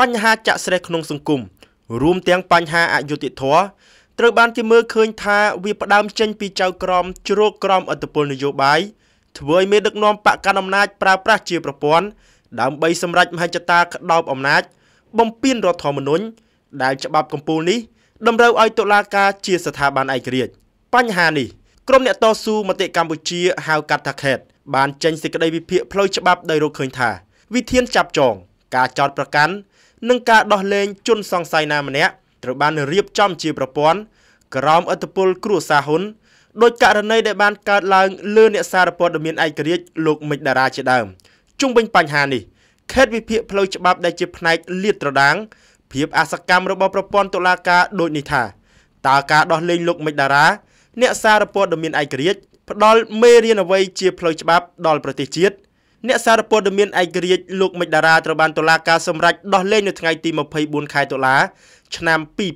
បញ្ហាចាក់ស្រេះក្នុងសង្គមរួមទាំងបញ្ហាអយុត្តិធម៌ត្រូវបានគេមើលឃើញ ថាវាផ្ដើមចេញ ពីចៅក្រមជ្រោកក្រមអធិបុលនយោបាយធ្វើឲ្យមេដឹកនាំបកកណ្ដាលអំណាចប្រើប្រាស់ជាប្រព័ន្ធដើម្បីសម្រេចមហិច្ឆតាក្តោបអំណាចបំពានរដ្ឋធម្មនុញ្ញដែលច្បាប់កំពូលនេះតម្រូវឲ្យតុលាការជាស្ថាប័នឯករាជ្យបញ្ហានេះក្រុមអ្នកតស៊ូមតិកម្ពុជាហៅកាត់ថាខេត បានចេញសេចក្តីវិភាគផ្លូវច្បាប់ដោយរកឃើញថាវិធានចាប់ចងការចោតប្រកាន់និងការដោះលែងជនសង្ស័យណាម្នាក់ត្រូវបានរៀបចំជាប្រព័ន្ធក្រោមឥទ្ធិពលគ្រួសារហ៊ុនដោយករណីដែលបានកើតឡើងលើអ្នកសារព័ត៌មានឯករាជ្យលោកមិចតារាជាដើមជុំវិញបញ្ហានេះខេត្តវិភាគផ្លូវច្បាប់ដែលជាផ្នែក លាតត្រដាង ភាពអសកម្មរបស់ប្រព័ន្ធតុលាការដូចនេះថាតើការដោះលែងលោកមិចតារាអ្នកសារព័ត៌មានឯករាជ្យផ្ដល់មេរៀនអ្វីជាផ្លូវច្បាប់ដល់ប្រទេសជាតិអ្នកសារព័ត៌មានឯករាជ្យលោកមិចតារាត្រូវបានតុលាការសម្រេចដោះលែងនៅថ្ងៃទី24ខែតុលា ឆ្នាំ2024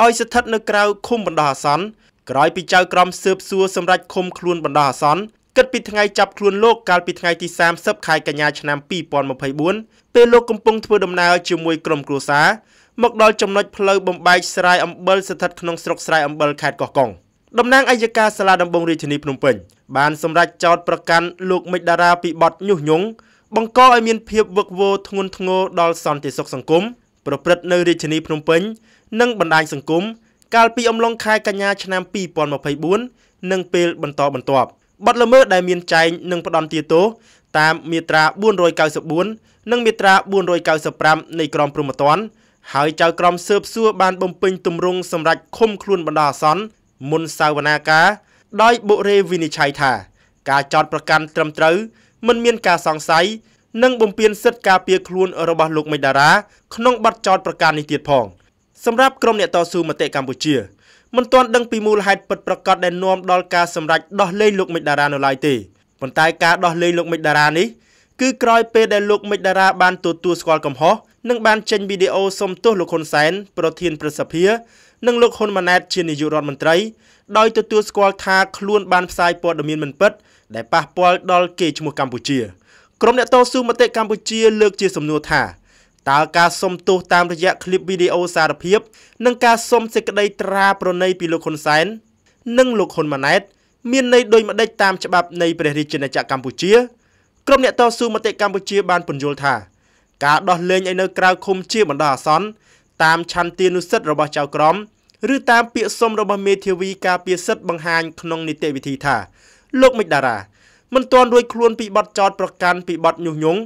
ឲ្យស្ថិតនៅក្រៅឃុំបណ្ដោះអាសន្នក្រោយពីចៅក្រមស៊ើបសួរសម្រេចឃុំខ្លួនបណ្ដោះអាសន្នគិតពីថ្ងៃចាប់ខ្លួនលោកកាលពីថ្ងៃទី30ខែកញ្ញាឆ្នាំ2024ពេលលោកកំពុងធ្វើដំណើរជាមួយក្រុមគ្រួសារមកដល់ចំណុចផ្លូវបំបែកស្រែអំបិលស្ថិតក្នុងស្រុកស្រែអំបិលខេត្តកោះកុង។តំណាងអัยការសាលាដំបងរាជធានីភ្នំពេញបានសម្រេចចោតប្រកាន់លោកមិចតារាពីបទញុះញង់បង្កឲ្យមានភាពវឹកវរធ្ងន់ធ្ងរដល់សន្តិសុខសង្គមប្រព្រឹត្តនៅរាជធានីភ្នំពេញ និងបណ្ដាញសង្គមកាលពីអំឡុងខែកញ្ញាឆ្នាំ2024និងពេលបន្តបន្ទាប់បទល្មើសដែលមានចែងនិងផ្ដន់ទាទោសតាមមាត្រា494និងមាត្រា495នៃក្រមព្រហ្មទណ្ឌហើយចៅក្រមស៊ើបសួរបានបំពេញទម្រង់សម្រាប់ឃុំខ្លួនបណ្ដោះអាសន្នមុនសវនាការដោយបុរេវិនិច្ឆ័យថាការចោតប្រកាន់ត្រឹមត្រូវ មិនមានការសង្ស័យនិងបំពេញសិទ្ធិការពារខ្លួនរបស់លោកមេដារ៉ាក្នុងបទចោតប្រកាន់នេះទៀតផង សម្រាប់ក្រុមអ្នកតស៊ូមតិកម្ពុជាមិនទាន់ដឹងពីមូលហេតុពិតប្រាកដដែលនាំដល់ការសម្រេចដោះលែងលោកមេដារ៉ានៅឡើយទេប៉ុន្តែការដោះលែងលោកមេដារ៉ានេះគឺក្រោយពេលដែលលោកមេដារ៉ាបានទទួលស្គាល់កំហុសនិងបាន ចេញវីដេអូសុំទោសលោកហ៊ុនសែនប្រធានប្រសិទ្ធិនិងលោកហ៊ុនម៉ាណែតជានាយករដ្ឋមន្ត្រីដោយទទួលស្គាល់ថាខ្លួនបានផ្សាយព័ត៌មានមិនពិតដែលប៉ះពាល់ដល់កេរ្តិ៍ឈ្មោះកម្ពុជាក្រុមអ្នកតស៊ូមតិកម្ពុជាលើកជាសំណួរថាតើការសុំទោសតាមរយៈคลิปវីដេអូសារភាព និងការសុំសេចក្តីត្រាប្រណីពីលោកហ៊ុនសែននិងលោកហ៊ុនម៉ាណែតមានន័យដូចម្តេចតាមច្បាប់នៃព្រះរាជាណាចក្រកម្ពុជាក្រុមអ្នកតស៊ូមតិកម្ពុជា បានពន្យល់ថាការដោះលែងឲ្យនៅក្រៅឃុំជាបណ្ដោះអាសន្នតាមឆន្ទានុសិទ្ធិរបស់ចៅក្រមឬតាមពាក្យសុំរបស់មេធាវីការពារសិទ្ធិបង្ហាញក្នុងនីតិវិធីថាលោកមិចតារាមិនទាន់រួចខ្លួនពីបទចោតប្រកាន់ពីបទញុះញង់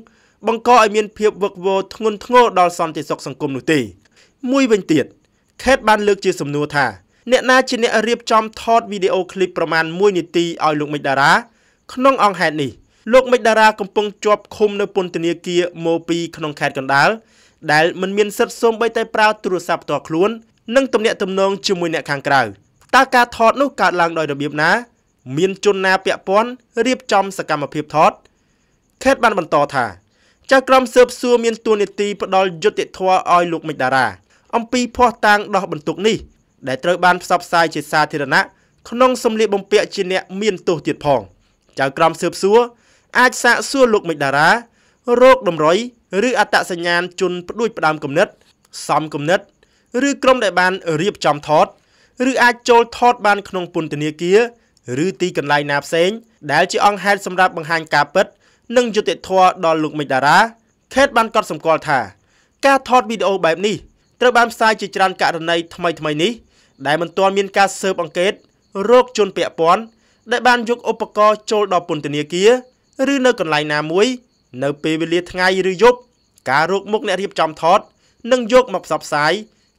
បង្កឲ្យមានភាពវឹកវរធ្ងន់ធ្ងរដល់សន្តិសុខសង្គមនោះទេមួយវិញទៀតខេតបានលើកជាសំណួរថាអ្នកណាជាអ្នករៀបចំថត វីដេអូឃ្លីបប្រមាណ1នាទីឲ្យលោកមិចតារាក្នុងអង្គហេតុនេះលោកមិចតារាកំពុងជាប់ឃុំនៅពន្ធនាគារម៉ូ2ក្នុងខេត្តកណ្ដាលដែលមិនមានសិទ្ធិសូម្បីតែប្រើទូរស័ព្ទផ្ទាល់ខ្លួននិងទំនាក់ទំនងជាមួយអ្នកខាងក្រៅតើការថតនោះកើតឡើងដោយរបៀបណា មានជនណាពាក់ព័ន្ធរៀបចំសកម្មភាពថត ខេតបានបន្តថាចៅក្រមស៊ើបសួរមានទួនាទីផ្ដល់យុត្តិធម៌ឲ្យលោកមិចតារាអំពីភ័ស្តុតាងដោះបន្ទុកនេះដែលត្រូវបានផ្សព្វផ្សាយជាសាធារណៈក្នុងសម្លៀកបំពាក់ជាអ្នក មានទោសទៀតផងចៅក្រមស៊ើបសួរអាចសាកសួរលោកមិចតារារោគតម្រុយឬអត្តសញ្ញាណជនផ្ដួចផ្ដើមគំនិតសំគំនិត ឬក្រុមដែលបានរៀបចំថត ឬអាចចូលថតបានក្នុងពន្ធនាគារឬទីកន្លែងណាផ្សេង ដែលជាអង្គហេតុសម្រាប់បង្ហាញការពិត និងយុត្តិធម៌ដល់លោកមេដារ៉ាខេត បានកត់សម្គាល់ថាការថតវីដេអូបែបនេះត្រូវបានផ្សាយជាច្រើនករណីថ្មីថ្មីនេះ ដែលមិនទាន់មាន ការស៊ើបអង្កេតរោគជនពាក់ព័ន្ធដែលបានយកឧបករណ៍ចូលដល់ពន្ធនាគារឬនៅកន្លែងណាមួយនៅពេលវេលាថ្ងៃឬយប់ការរកមុខអ្នករៀបចំថត និងយកមកផ្សព្វផ្សាយ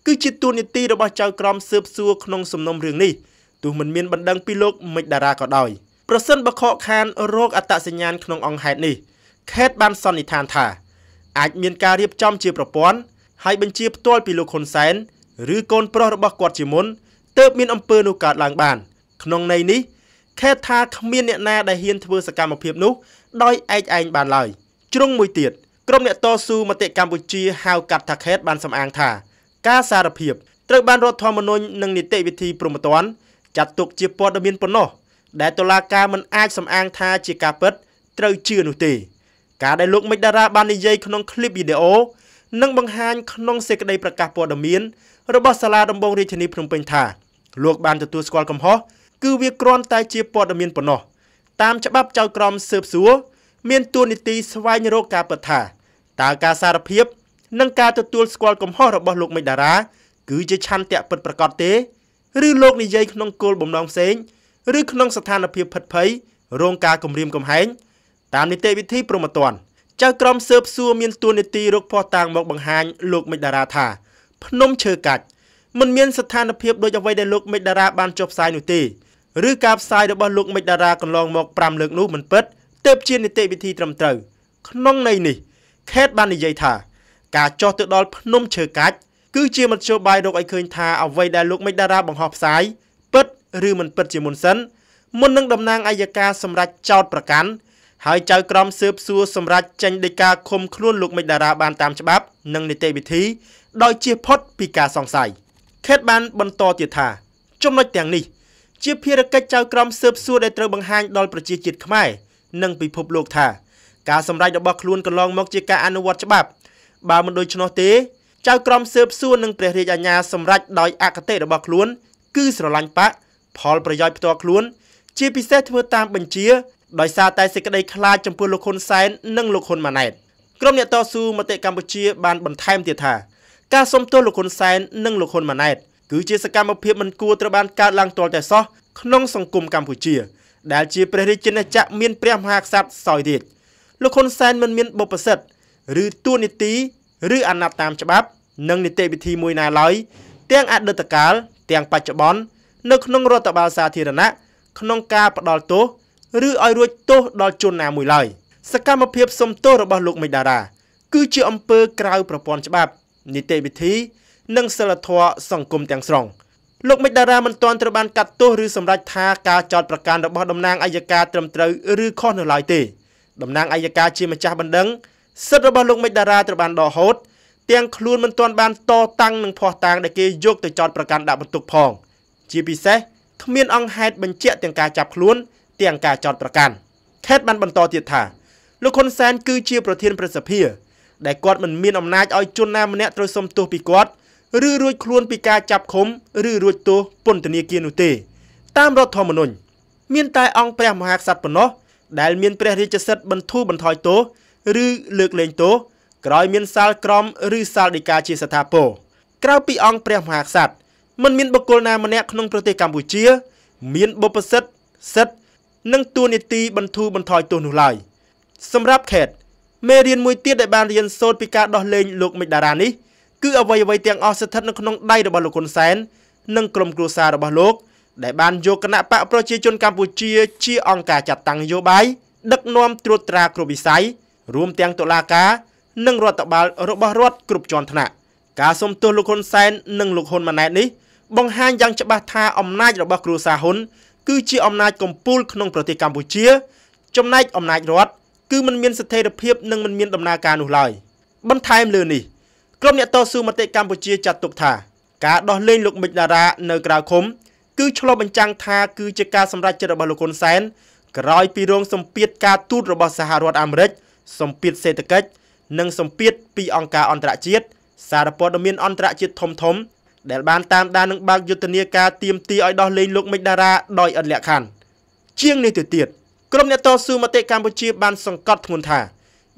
គឺជាទួនាទីរបស់ចៅក្រមស៊ើបសួរក្នុងសំណុំរឿងនេះទោះមិនមានបណ្ដឹងពីលោកមិចតារាក៏ដោយប្រសិនបើខកខានរោគអត្តសញ្ញាណក្នុងអង្គហេតុនេះខេតបានសន្និដ្ឋានថាអាចមានការរៀបចំជាប្រព័ន្ធហើយបញ្ជាផ្ទាល់ពីលោកហ៊ុនសែនឬកូនប្រុសរបស់គាត់ជាមុនទើបមានអំពើនោះកើតឡើងបាន ក្នុងន័យនេះ ខេតថាគ្មានអ្នកណាដែលហ៊ានធ្វើសកម្មភាពនោះដោយឯកឯងបានឡើយជ្រុងមួយទៀតក្រុមអ្នកតស៊ូមតិកម្ពុជាហៅកាត់ថាខេត បានសម្អាងថា ការសារភាពត្រូវបានរដ្ឋធម្មនុញ្ញនិងនីតិវិធីព្រហ្មទណ្ឌចាត់ទុកជាព័ត៌មានប៉ុណ្ណោះដែលតុលាការមិនអាចសម្អាងថាជាការពិតត្រូវជឿនោះទេការដែលលោកមិចតារាបាននិយាយក្នុងคลิปវីដេអូនិងបង្ហាញក្នុងសេចក្តីប្រកាសព័ត៌មានរបស់សាលាដំបងរាជធានីភ្នំពេញថាលោកបានទទួលស្គាល់កំហុសគឺវាគ្រាន់តែជាព័ត៌មានប៉ុណ្ណោះតាមច្បាប់ចៅក្រមស៊ើបសួរមាន ទួនាទីស្វែងរកការពិតថាតើការសារភាព និងការទទួល ស្គាល់កំហុសរបស់លោកមេដារ៉ាគឺជាឆន្ទៈពិតប្រាកដទេ ឬលោកនិយាយក្នុងគោលបំណងផ្សេង ឬ ក្នុងស្ថានភាពផិតភ័យរងការគំរាមកំហែងតាមនីតិវិធី ប្រមត្តនចៅក្រមស៊ើបសួរមានទួនាទីរកភស្តុតាងមកបង្ហាញលោកមេដារ៉ាថាភ្នំឈើកាច់មិនមានស្ថានភាពដោយអ្វីដែលលោកមេដារ៉ាបានចុះផ្សាយនោះទេឬការផ្សាយរបស់លោកមិចតារាកន្លងមក5លើកនោះមិនពិតទៅជានីតិវិធីត្រឹមត្រូវក្នុងន័យនេះ ខេតបាននិយាយថាការចោះទៅដល់ភ្នំឈើកាច់គឺជាមធ្យោបាយរកឲ្យឃើញថាអ្វីដែលលោកមិចតារាបង្ហោះផ្សាយពិតឬមិនពិតជាមុនសិនមុននឹងតំណាងអัยការសម្រាប់ចោតប្រកាន់ហើយចៅក្រមស៊ើបសួរសម្រាប់ចេញដីកាឃុំខ្លួនលោកមិចតារាបានតាមច្បាប់និងនីតិវិធីដោយជៀសផុតពីការសង្ស័យខេតបានបន្តទៀតថាចំណុចទាំងនេះជាភារកិច្ចចៅក្រមស៊ើបសួរដែលត្រូវបង្ហាញដល់ប្រជាជាតិខ្មែរនិងពិភពលោកថាការសម្ដែងរបស់ខ្លួនកន្លងមកជាការអនុវត្តច្បាប់បើមិនដូច្នោះទេ ចៅក្រមស៊ើបសួរនិងព្រះរាជអាជ្ញាសម្រេចដោយអគតិរបស់ខ្លួនគឺស្រឡាញ់បកផលប្រយោជន៍ផ្ទាល់ខ្លួន ជាពិសេសធ្វើតាមបញ្ជា ដោយសារតែសេចក្តីខ្លាចចំពោះលោកហ៊ុនសែននិងលោកហ៊ុនម៉ាណែតក្រុមអ្នកតស៊ូមតិកម្ពុជាបានបន្ថែមទៀតថាការសុំទោសលោកហ៊ុនសែននិងលោកហ៊ុនម៉ាណែតគឺជាសកម្មភាពមិនគួរត្រូវបានកើតឡើងទាល់តែសោះក្នុងសង្គមកម្ពុជាដែលជាព្រះរាជាណាចក្រមានព្រះមហាក្សត្រសោយរាជលោកហ៊ុនសែនមិនមានបុព្វសិទ្ធិឬទួនាទីឬអាណត្តិតាមច្បាប់និងនីតិវិធីមួយណាឡើយទាំងអតីតកាលទាំងបច្ចុប្បន្ននៅក្នុងរដ្ឋបាលសាធារណៈក្នុងការផ្ដាល់ទោសឬឲ្យរួចទោសដល់ជនណាមួយឡើយសកម្មភាពសំទោសរបស់លោកមេដារ៉ាគឺជាអំពើក្រៅប្រព័ន្ធច្បាប់នីតិវិធីនិងសិលធម៌សង្គមទាំងស្រុងលោកមិចតារាមិនទាន់ត្រូវបានកាត់ទោសឬសម្រេចថាការចោទប្រកាន់របស់តំណាងអัยការត្រឹមត្រូវ ឬខុសនៅឡើយទេតំណាងអัยការជាម្ចាស់បណ្ដឹងសិទ្ធិរបស់លោកមិចតារាត្រូវបានដកហូត ទាំងខ្លួនមិនទាន់បានតតាំងនឹងភ័ស្តុតាងដែលគេយកទៅចោទប្រកាន់ដាក់បន្ទុកផងជាពិសេសគ្មានអង្គហេតុបញ្ជាក់ទាំងការចាប់ខ្លួនទាំងការចោទប្រកាន់ខេតបានបន្តទៀតថាលោកហ៊ុនសែនគឺជាប្រធានប្រសិទ្ធិដែលគាត់មិនមានអំណាចឲ្យជនណាម្នាក់ត្រូវសុំទោសពីគាត់ឬរួចខ្លួនពីការចាប់ឃុំ ឬរួចទោសពន្ធនាគារនោះទេតាមរដ្ឋធម្មនុញ្ញមាន តែ អង្គព្រះមហាក្សត្រប៉ុណ្ណោះដែលមានព្រះរាជសិទ្ធិបន្ធូរបន្ថយទោសឬលើកលែងទោសក្រោយមានសាលក្រមឬសាលฎីកាជាស្ថាពរក្រៅពីអង្គព្រះមហាក្សត្រមិនមានបុគ្គលណាម្នាក់ក្នុងប្រទេសកម្ពុជា មានបុព្វសិទ្ធិសិទ្ធិនិងទួនាទីបន្ធូរបន្ថយទោសនោះឡើយសម្រាប់ខេតមេរៀនមួយទៀតដែលបានរៀនសូត្រពីការដោះលែងលោកមេដារ៉ានេះគឺអ្វីអ្វីទាំងអស់ស្ថិតនៅក្នុងដៃរបស់លោកហ៊ុនសែននិងក្រុមគ្រួសាររបស់លោកដែលបានយកគណៈបកប្រជាជនកម្ពុជាជាអង្គការចាត់តាំងនយោបាយដឹកនាំត្រួតត្រាគ្រប់វិស័យរួមទាំងតុលាការ និងរដ្ឋបាលរបស់រដ្ឋគ្រប់ជាន់ថ្នាក់ការសុំទោសលោកហ៊ុនសែននិងលោកហ៊ុនម៉ាណែតនេះបង្ហាញយ៉ាងច្បាស់ថាអំណាចរបស់គ្រួសារហ៊ុនគឺជាអំណាចកំពូលក្នុងប្រទេសកម្ពុជា ចំណែកអំណាចរដ្ឋគឺมันមានស្ថិរភាពនិងมันមានដំណើរការនោះឡើយបន្ថែមលើនេះក្រុមអ្នកតស៊ូមតិកម្ពុជាចាត់ទុកថា ការដោះលែងលោកមិចតារានៅក្រៅឃុំ គឺឆ្លុះបញ្ចាំងថាគឺជាការសម្រេចចិត្តរបស់លោកហ៊ុនសែនក្រោយពីរងសម្ពាធការទូតរបស់សហរដ្ឋអាមេរិកសម្ពាធសេដ្ឋកិច្ចនិងសម្ពាធពីអង្គការអន្តរជាតិសារព័ត៌មានអន្តរជាតិធំធំដែលបានតាមដាននឹងបើកយុទ្ធនាការទាមទារឲ្យដោះលែងលោកមិចតារាដោយឥតលក្ខខណ្ឌជាងនេះទៅទៀត ក្រុមអ្នកតស៊ូមតិកម្ពុជាបានសង្កត់ធ្ងន់ថា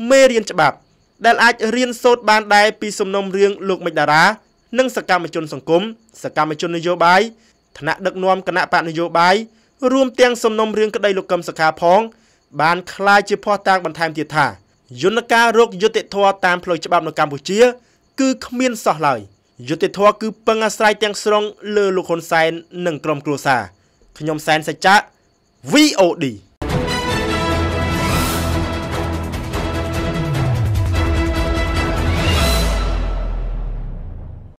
មេរៀនច្បាប់ដែលអាចរៀនសូត្របានដែរពីសំណុំរឿងលោកមេតារានិងសកម្មជនសង្គមសកម្មជននយោបាយថ្នាក់ដឹកនាំគណៈបកនយោបាយរួមទាំងសំណុំរឿងក្តីលោកកឹមសុខាផង បានคล้ายជាភ័ស្តុតាងបន្ថែមទៀតថាយន្តការរកយុត្តិធម៌តាមផ្លូវច្បាប់នៅកម្ពុជាគឺគ្មានសោះឡើយយុត្តិធម៌គឺពឹងអាស្រ័យទាំងស្រុង លើលោកហ៊ុនសែននិងក្រុមគ្រួសារខ្ញុំសែនសច្ចៈ VOD